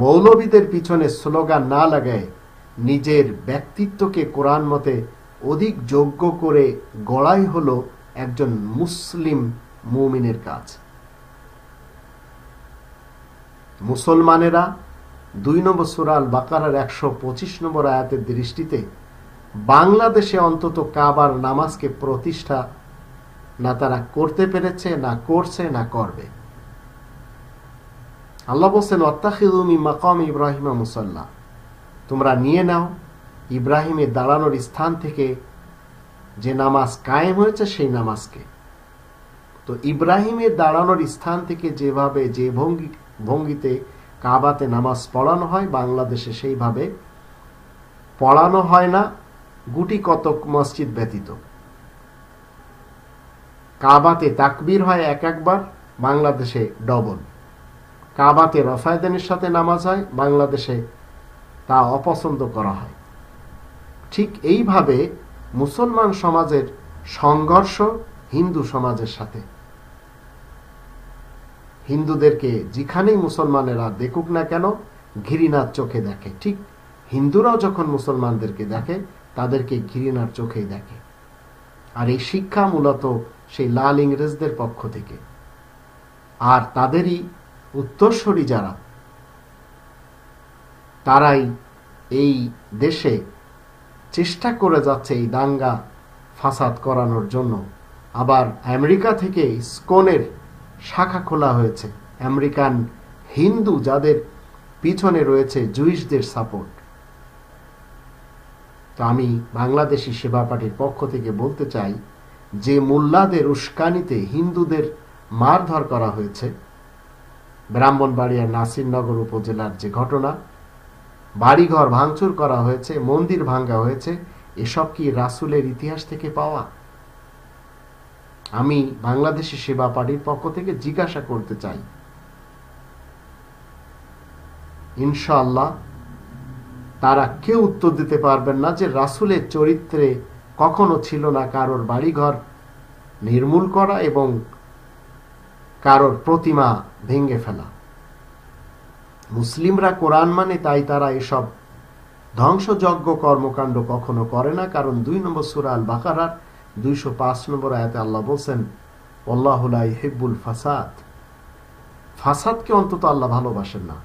মৌলবীদের পিছনে স্লোগান না লাগায় নিজের ব্যক্তিত্বকে কোরআন মতে অধিক যোগ্য করে গড়াই হল একজন মুসলিম মুমিনের কাজ মুসলমানেরা দুই নম্বর সুরাল বাকারার একশো পঁচিশ নম্বর আয়াতের দৃষ্টিতে বাংলাদেশে অন্তত কাবার নামাজকে প্রতিষ্ঠা না তারা করতে পেরেছে না করছে না করবে আল্লাহ বলছেন অত্তাখিদুমি মাকাম ইব্রাহিমা মুসাল্লা তোমরা নিয়ে নাও ইব্রাহিমের দাঁড়ানোর স্থান থেকে যে নামাজ কায়েম হয়েছে সেই নামাজকে তো ইব্রাহিমের দাঁড়ানোর স্থান থেকে যেভাবে যে ভঙ্গি ভঙ্গিতে কাবাতে নামাজ পড়ানো হয় বাংলাদেশে সেইভাবে পড়ানো হয় না গুটি কতক মসজিদ ব্যতীত কাবাতে তাকবির হয় এক একবার বাংলাদেশে ডবল কাবাতে রফায়দানির সাথে নামাজ হয় বাংলাদেশে তা অপছন্দ করা হয় ঠিক এইভাবে মুসলমান সমাজের সংঘর্ষ হিন্দু সমাজের সাথে হিন্দুদেরকে যেখানেই মুসলমানেরা দেখুক না কেন ঘৃণার চোখে দেখে ঠিক হিন্দুরাও যখন মুসলমানদেরকে দেখে তাদেরকে ঘৃণার চোখেই দেখে আর এই শিক্ষা মূলত সেই লাল ইংরেজদের পক্ষ থেকে আর তাদেরই উত্তরসূরি যারা তারাই এই দেশে চেষ্টা করে যাচ্ছে এই দাঙ্গা ফাসাদ করানোর জন্য আবার আমেরিকা থেকে স্কোনের শাখা খোলা হয়েছে আমেরিকান হিন্দু যাদের পিছনে রয়েছে জুইশদের সাপোর্ট তো আমি বাংলাদেশি সেবা পার্টির পক্ষ থেকে বলতে চাই যে মোল্লাদের উস্কানিতে হিন্দুদের মারধর করা হয়েছে ব্রাহ্মণবাড়িয়া নাসিরনগর উপজেলার যে ঘটনা বাড়িঘর ভাঙচুর করা হয়েছে মন্দির ভাঙ্গা হয়েছে এসব কি রাসুলের ইতিহাস থেকে পাওয়া আমি বাংলাদেশের সেবা পার্টির পক্ষ থেকে জিজ্ঞাসা করতে চাই ইনশাল্লাহ তারা কেউ উত্তর দিতে পারবেন না যে রাসুলের চরিত্রে কখনো ছিল না কারোর বাড়িঘর নির্মূল করা এবং কারোর প্রতিমা ভেঙ্গে ফেলা মুসলিমরা কোরআন মানে তাই তারা এসব ধ্বংসযজ্ঞ কর্মকাণ্ড কখনো করে না কারণ দুই নম্বর সুরা আল বাকারার দুইশো পাঁচ নম্বর আয়াতে আল্লাহ বলছেন অল্লাহুল্লাহ হেব্বুল ফাসাদ ফাসাদকে অন্তত আল্লাহ ভালোবাসেন না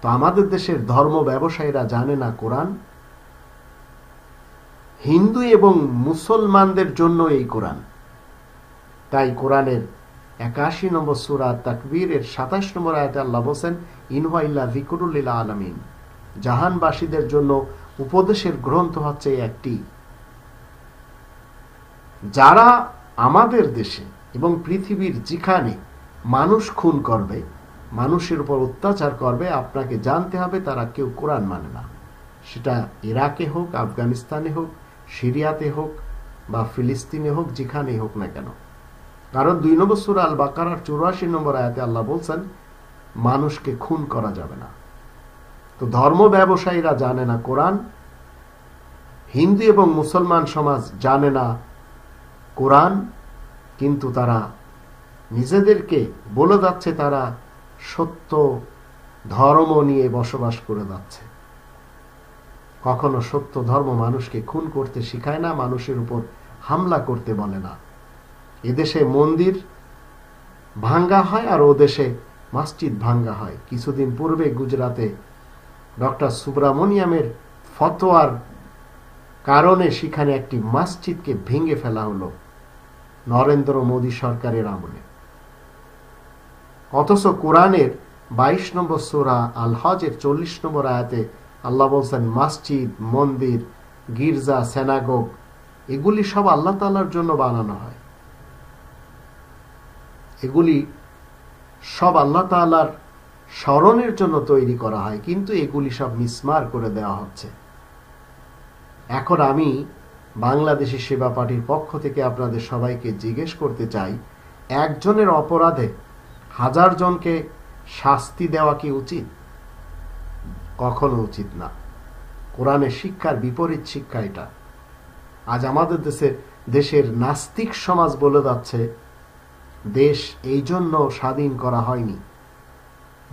তো আমাদের দেশের ধর্ম ব্যবসায়ীরা জানে না কোরআন হিন্দু এবং মুসলমানদের জন্য এই কোরআন তাই কোরআনের একাশি নম্বর সুরা তাকবীর এর সাতাশ নম্বর আয়তে আল্লাহ বলছেন ইনহাইল্লা ইল্লা জিকুরুল্লিল্লা আলমিন জাহানবাসীদের জন্য উপদেশের গ্রন্থ হচ্ছে একটি যারা আমাদের দেশে এবং পৃথিবীর যেখানে মানুষ খুন করবে মানুষের উপর অত্যাচার করবে আপনাকে জানতে হবে তারা কেউ কোরআন মানে না সেটা ইরাকে হোক আফগানিস্তানে হোক সিরিয়াতে হোক বা ফিলিস্তিনে হোক যেখানেই হোক না কেন কারণ দুই নম্বর সুর আল বাকার চৌরাশি নম্বর আয়াতে আল্লাহ বলছেন মানুষকে খুন করা যাবে না তো ধর্ম ব্যবসায়ীরা জানে না কোরআন হিন্দু এবং মুসলমান সমাজ জানে না কোরআন কিন্তু তারা নিজেদেরকে বলে যাচ্ছে তারা সত্য ধর্ম নিয়ে বসবাস করে যাচ্ছে কখনো সত্য ধর্ম মানুষকে খুন করতে শিখায় না মানুষের উপর হামলা করতে বলে না এদেশে মন্দির ভাঙ্গা হয় আর দেশে মসজিদ ভাঙ্গা হয় কিছুদিন পূর্বে গুজরাতে ডক্টর সুব্রামণিয়ামের ফতোয়ার কারণে সেখানে একটি মসজিদকে ভেঙে ফেলা হলো নরেন্দ্র মোদী সরকারের আমলে অথচ কোরআনের বাইশ নম্বর সোরা আল হজের চল্লিশ নম্বর আয়াতে আল্লাহ বলছেন মসজিদ মন্দির গির্জা সেনাগোগ এগুলি সব আল্লাহ তাল্লার জন্য বানানো হয় এগুলি সব আল্লাহ তালার স্মরণের জন্য তৈরি করা হয় কিন্তু এগুলি সব মিসমার করে দেওয়া হচ্ছে এখন আমি বাংলাদেশি সেবা পার্টির পক্ষ থেকে আপনাদের সবাইকে জিজ্ঞেস করতে চাই একজনের অপরাধে হাজার জনকে শাস্তি দেওয়া কি উচিত কখনো উচিত না কোরআনের শিক্ষার বিপরীত শিক্ষা এটা আজ আমাদের দেশে দেশের নাস্তিক সমাজ বলে যাচ্ছে দেশ এই জন্য স্বাধীন করা হয়নি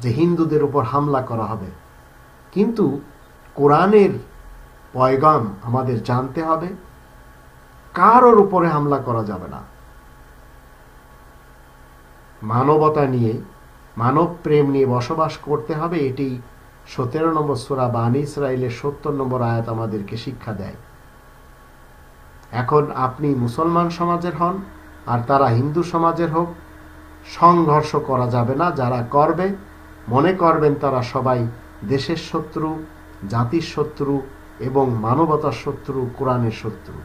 যে হিন্দুদের উপর হামলা করা হবে কিন্তু কোরআনের পয়গাম আমাদের জানতে হবে কারোর উপরে হামলা করা যাবে না মানবতা নিয়ে মানব প্রেম নিয়ে বসবাস করতে হবে এটি সতেরো নম্বর সুরা বাণী ইসরায়েলের সত্তর নম্বর আয়াত আমাদেরকে শিক্ষা দেয় এখন আপনি মুসলমান সমাজের হন আর তারা হিন্দু সমাজের হোক সংঘর্ষ করা যাবে না যারা করবে মনে করবেন তারা সবাই দেশের শত্রু জাতির শত্রু এবং মানবতার শত্রু কোরআনের শত্রু